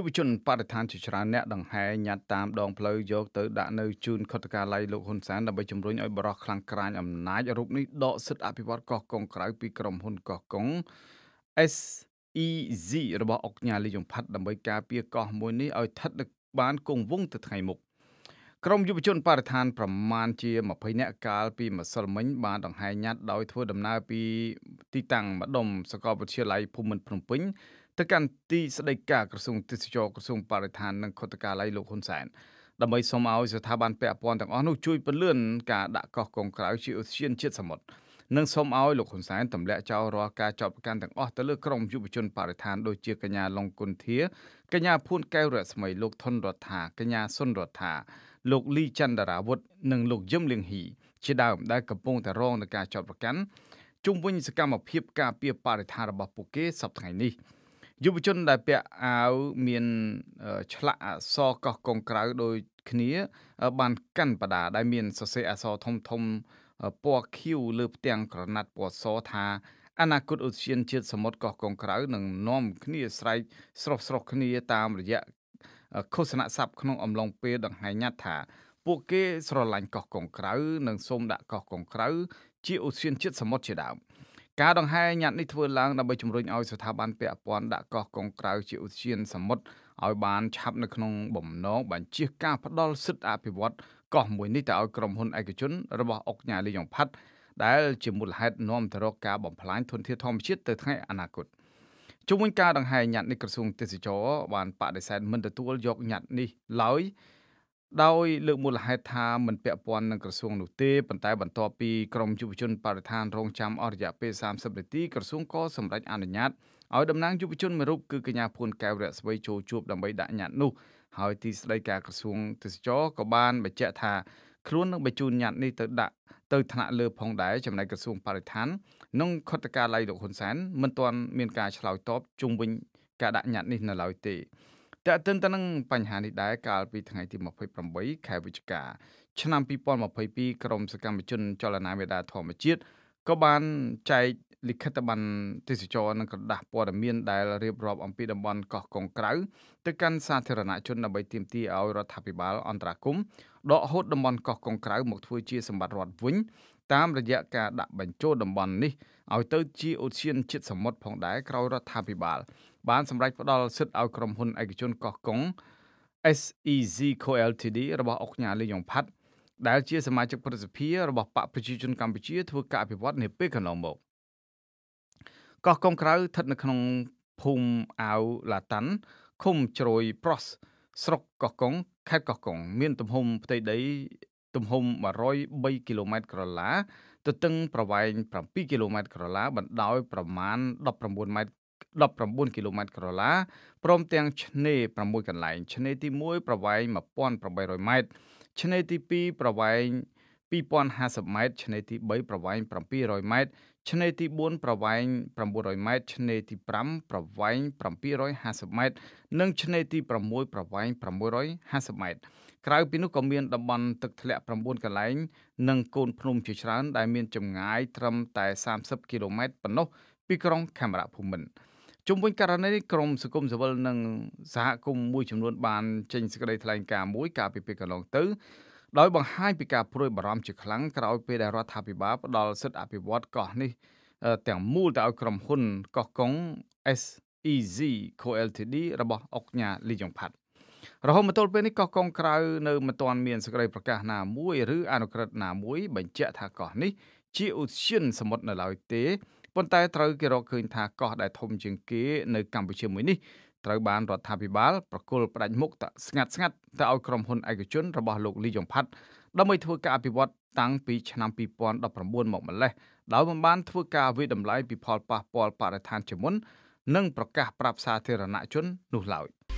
យុវជនបដិថានជាច្រើនអ្នកដង្ហែញ៉ាត់តាមដងផ្លូវយកទៅដាក់នៅជូនខុទ្ទកាល័យលោកហ៊ុនសែនដើម្បីជំរុញឲ្យបរោះខ្លាំងក្រាញអំណាចរូបនេះដកសិទ្ធិអភិវឌ្ឍកោះកុងក្រៅពីក្រុមហ៊ុនកោះកុង SEZ របស់អង្គការលីយំផាត់ដើម្បី ការពារកោះមួយនេះឲ្យស្ថិតបានគង់វង្សទៅថ្ងៃមុខក្រមយុវជនបរិស្ថានប្រមាណជា20នាក់កាលពីម្សិលមិញបានដង្ហែញ៉ាត់ដោយធ្វើដំណើរពីទីតាំងម្ដុំសាកលវិទ្យាល័យភូមិន្ទភ្នំពេញទៅកាន់ទីស្តីការក្រសួងទេសចរក្រសួងបរិស្ថាននិងខុទ្ទកាល័យលោកហ៊ុនសែនដើម្បីសូមឲ្យស្ថាប័នពាក់ព័ន្ធទាំងអស់នោះជួយពន្លឿនការដាក់កោះកងក្រៅជាឧស្សាហជាតិសមុទ្រនិងសូមឲ្យលោកហ៊ុនសែនទម្លាក់ចោលរាល់ការចោទប្រកាន់ទាំងអស់ទៅលើក្រុមយុវជនបរិស្ថានដូចជាកញ្ញាឡុងគុនធាកញ្ញាភួនកែវរស្មីលោកថនរដ្ឋាកញ្ញាសុនរដ្ឋាលោកលីចន្ទរាវុធនិងលោកយឹមលៀងហ៊ីជាដើមដែលកំពុងតែរងនឹងការចោទប្រកាន់ជុំវិញសកម្មភាពការពារបរិស្ថានរបស់ពួកគេសប្តាហ៍ថ្ងៃនេះ។យុវជនដែលពាក់អាវមានឆ្លាក់អក្សរកោះកុងក្រៅដូចគ្នា បានកាន់បដាដែលមានសរសេរអក្សរធំធំពណ៌ខៀវលើផ្ទាំងក្រណាត់ពណ៌សថាអនាគតឧស្សាហជាតិសមុទ្រកោះកុងក្រៅនឹងនាំគ្នាស្រែកស្រស់ស្រស់គ្នាតាម រយៈឃោសនាស័ព្ទក្នុងអំឡុងពេលដង្ហែញ៉ាត់ថា ពួកគេស្រឡាញ់កោះកុងក្រៅនិងសូមដាក់កោះកុងក្រៅ ជាឧស្សាហជាតិសមុទ្រជាដើមការដង្ហែញត្តិនេះធ្វើឡើងដើម្បីជំរុញឲ្យស្ថាប័នពាក់ព័ន្ធដាក់កោះកុងក្រៅជាឧទ្យានសមុទ្រឲ្យបានឆាប់នៅក្នុងបំណងបញ្ជាការផ្ដល់សិទ្ធិអភិវឌ្ឍកោះមួយនេះទៅឲ្យក្រុមហ៊ុនឯកជនរបស់អុកញ៉ាលីយ៉ុងផាត់ដែលជាមូលហេតុនាំទៅរកការបំផ្លាញធនធានធម្មជាតិទៅថ្ងៃអនាគតជុំវិញការដង្ហែញត្តិនេះក្រសួងទេសចរបានបដិសេធមិនទទួលយកញត្តិនេះឡើយដោយលើកមូលហេតុថាមិនពាក់ព័ន្ធនឹងក្រសួងនោះទេប៉ុន្តែបន្ទាប់ពីក្រមយុវជនបរិស្ថានរងចាំអស់រយៈពេល30នាទីក្រសួងក៏សម្រេចអនុញ្ញាតឲ្យតំណាងយុវជនមួយរូបគឺកញ្ញាភួនកែវរស្មីចូលជួបដើម្បីដាក់ញត្តិនោះហើយទីស្តីការក្រសួងទេសចរក៏បានបញ្ជាក់ថាខ្លួននឹងបញ្ជូនញត្តិនេះទៅដាក់ទៅថ្នាក់លើផងដែរចំណែកក្រសួងបរិស្ថានក្នុងខុទ្ទកាល័យលោកហ៊ុនសែនមិនទាន់មានការឆ្លើយតបជុំវិញការដាក់ញត្តិនេះនៅឡើយទេតើទិនទៅនឹងបញ្ហានេះដែរកាលពីថ្ងៃទី28ខែវិច្ឆិកា ឆ្នាំ2022ក្រមសកម្មជន ចលនាមេដាធម្មជាតិក៏បានចែកលិខិតបណ្ណទេសចរនិងក្រដាស់ព័ត៌មានដែលរៀបរាប់អំពីតំបន់កោះកុងក្រៅទៅកាន់សាធារណជនដើម្បីទាមទារឲ្យរដ្ឋាភិបាលអន្តរាគមន៍ដកហូតតំបន់កោះកុងក្រៅមកធ្វើជាសម្បត្តិរដ្ឋវិញតាមរយៈការដាក់បញ្ចូលតំបន់នេះឲ្យទៅជាអូសៀនជាតិសមុទ្រផងដែរក្រោយរដ្ឋាភិបាល បានសម្រេចផ្ដល់សិទ្ធិឲ្យក្រុមហ៊ុនឯកជនកោះកុង SEZ Co Ltd របស់អង្គការលីយ៉ុងផាត់ដែលជា សមាជិកប្រសិទ្ធិរបស់បកប្រជាជនកម្ពុជាធ្វើការអភិវឌ្ឍនាពេលកន្លងមកកោះកុងក្រៅស្ថិតនៅក្នុងភូមិអាវឡាតាន់ឃុំជ្រោយប្រុសស្រុកកោះកុងខេត្តកោះកុងមានទំហំផ្ទៃដី ទំហំ103គីឡូម៉ែត្រក្រឡាទទឹង ប្រវែង7គីឡូម៉ែត្រក្រឡាបណ្ដោយប្រមាណ19ម៉ែត្រ19គីឡូម៉ែត្រក្រឡាព្រមទាំង ឆ្នេរ6កន្លែង ឆ្នេរទី1ប្រវែង1800ម៉ែត្រឆ្នេរទី2ប្រវែង2050ម៉ែត្រឆ្នេរទី3ប្រវែង700ម៉ែត្រឆ្នេរទី4ប្រវែង900ម៉ែត្រឆ្នេរទី5ប្រវែង750ម៉ែត្រនិង ឆ្នេរទី6ប្រវែង650ម៉ែត្រក្រៅពីនោះក៏មានតំបន់ទឹកធ្លាក់9កន្លែងនិងកូនភ្នំជាច្រើន ដែលមានចម្ងាយត្រឹមតែ30គីឡូម៉ែត្រប៉ុណ្ណោះពីក្រុងខេមរៈភូមិន្ទជុំវិញករណីនេះក្រមសង្គមសិវិលនិងសហគមន៍មួយចំនួនបានចេញសេចក្តីថ្លែងការណ៍មួយកាលពីពេលកន្លងទៅដោយបង្ហាញពីការព្រួយបារម្ភជាខ្លាំងក្រោយពេលដែលរដ្ឋាភិបាលផ្ដល់សិទ្ធិអភិវឌ្ឍកោះនេះទាំងមូលទៅឲ្យក្រុមហ៊ុនកោះកុង SEZ Co Ltd របស់អុកញ៉ាលីយ៉ុងផាត់រហូតមកទល់ពេលនេះកោះកុងក្រៅនៅមិនទាន់មានសេចក្តីប្រកាសណាមួយឬអនុក្រឹត្យណាមួយបញ្ជាក់ថាកោះនេះជាឧទ្យានសមុទ្រនៅឡើយទេប៉ុន្តែត្រូវគេរកឃើញថាកោះដែលធំជាងគេនៅកម្ពុជាមួយនេះត្រូវបានរដ្ឋាភិបាលប្រគល់ផ្ដាច់មុខស្ងាត់ស្ងាត់ទៅឲ្យក្រុមហ៊ុនឯកជន របស់លោកលីយ៉ុងផាត់ដើម្បីធ្វើការអភិវឌ្ឍតាំងពីឆ្នាំ2019មកម្លេះដោយមិនបានធ្វើការវិតម្លៃពីផលប៉ះពាល់បរិស្ថានជាមុននិងប្រកាសប្រាប់សាធារណជននោះឡើយ។